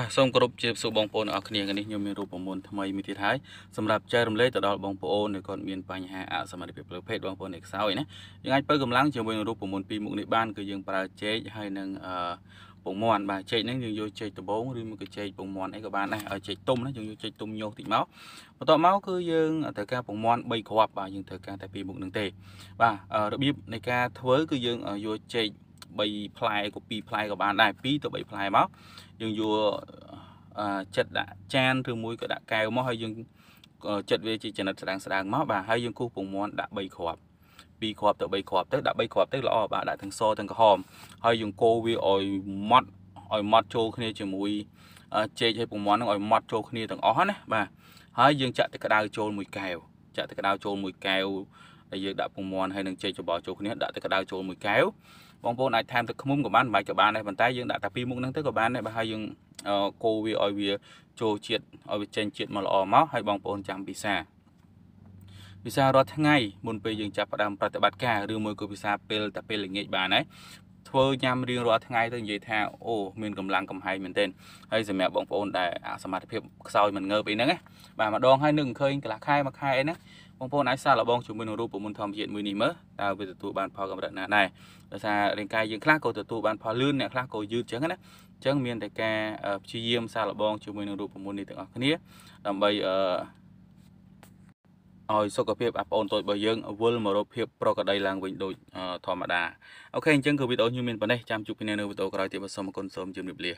បាទសូមគោរពជម្រាបសួរបងប្អូនអរគ្នានេះខ្ញុំមានរូបមន្តថ្មីមួយទៀតហើយសម្រាប់ចែករំលែកទៅដល់បងប្អូនដែលគាត់មានបញ្ហាអសមត្ថភាពផ្លូវភេទបងប្អូននេះខ្សោយណាយើងអាចបើកម្លាំងជាមួយនឹងរូបមន្តពីរមុខនេះបានគឺយើងប្រើចេកហើយនឹងអឺពងមាន់បាទចេកហ្នឹងយើងយកចេកដំបងឬមកចេកពងមាន់អីក៏បានដែរឲ្យចេកទុំណាយើងយកចេកទុំញោសតិចមកបន្ទាប់មកគឺយើងត្រូវការពងមាន់3គ្រាប់បាទយើងត្រូវការតែពីរមុខហ្នឹងទេ បាទរបៀបនៃការធ្វើគឺយើងយកចេក3ផ្លែក៏2ផ្លែក៏បាន ដែរ2ទៅ3ផ្លែមកយើងយកចិត្តដាក់ចានឬមួយក៏ដាក់កែវមកហើយយើងចិត្តវាជាចំណិតស្ដាងស្ដាងមកបាទហើយយើងគូសពងមាន់ដាក់3គ្រាប់2គ្រាប់ទៅ3គ្រាប់ទៅដាក់3គ្រាប់ទៅល្អបាទដាក់ទាំងសទាំងក្រហមហើយយើងកូរវាឲ្យម៉ត់ឲ្យម៉ត់ចូលគ្នាជាមួយចេកហើយពងមាន់នឹងឲ្យម៉ត់ចូលគ្នាទាំងអស់ណាបាទហើយយើងចាក់ទឹកក្តៅចូលមួយកែវចាក់ទឹកក្តៅចូលមួយកែវហើយយើងដាក់ពងមាន់ហើយនឹងចេកច្បល់ចូលគ្នាដាក់ទឹកក្តៅចូលមួយកែវបងប្អូនអាចថែមទឹកខ្មុំក៏បានមិនក៏បានដែរប៉ុន្តែយើងដាក់តែពីមុខហ្នឹងទៅក៏បានដែរបើហើយយើងកូរវាឲ្យវាចូលជាតិឲ្យវាចេញជាតិមកល្អមកហើយបងប្អូន ចាំពិសាពិសារាល់ថ្ងៃមុនពេលយើងចាប់ផ្ដើមប្រតិបត្តិការឬមួយក៏ពិសាពេលតែពេលល្ងាចបានដែរធ្វើញ៉ាំរៀងរាល់ថ្ងៃទៅនិយាយថាអូមានកម្លាំងកំហែងមែនទែនហើយសម្រាប់បងប្អូនដែលអសមត្ថភាពខ្សោយមិនងើបអីហ្នឹងណាបាទម្ដងហើយនឹងឃើញកន្លះខែមួយខែអីហ្នឹងបងប្អូនអាចសាកល្បងជាមួយនឹងរូបមន្តធម្មជាតិមួយនេះមើលតើវាទទួលបានផលកម្រិតណាដែរដោយសាររាងកាយយើងខ្លះក៏ទទួលបានផលលឿនអ្នកខ្លះក៏យឺតចឹងណាចឹងមានតែការព្យាយាមសាកល្បងជាមួយនឹងរូបមន្តនេះទាំងអស់គ្នាដើម្បីអឺឲ្យសុខភាពអាប្អូនតូចរបស់យើងវិលមករកភាពប្រក្រតីឡើងវិញដូចធម្មតាអូខេអញ្ចឹងគឺវីដេអូខ្ញុំមានប៉ុណ្ណេះចាំជួបគ្នានៅវីដេអូក្រោយទៀតសូមអរគុណសូមជម្រាបលា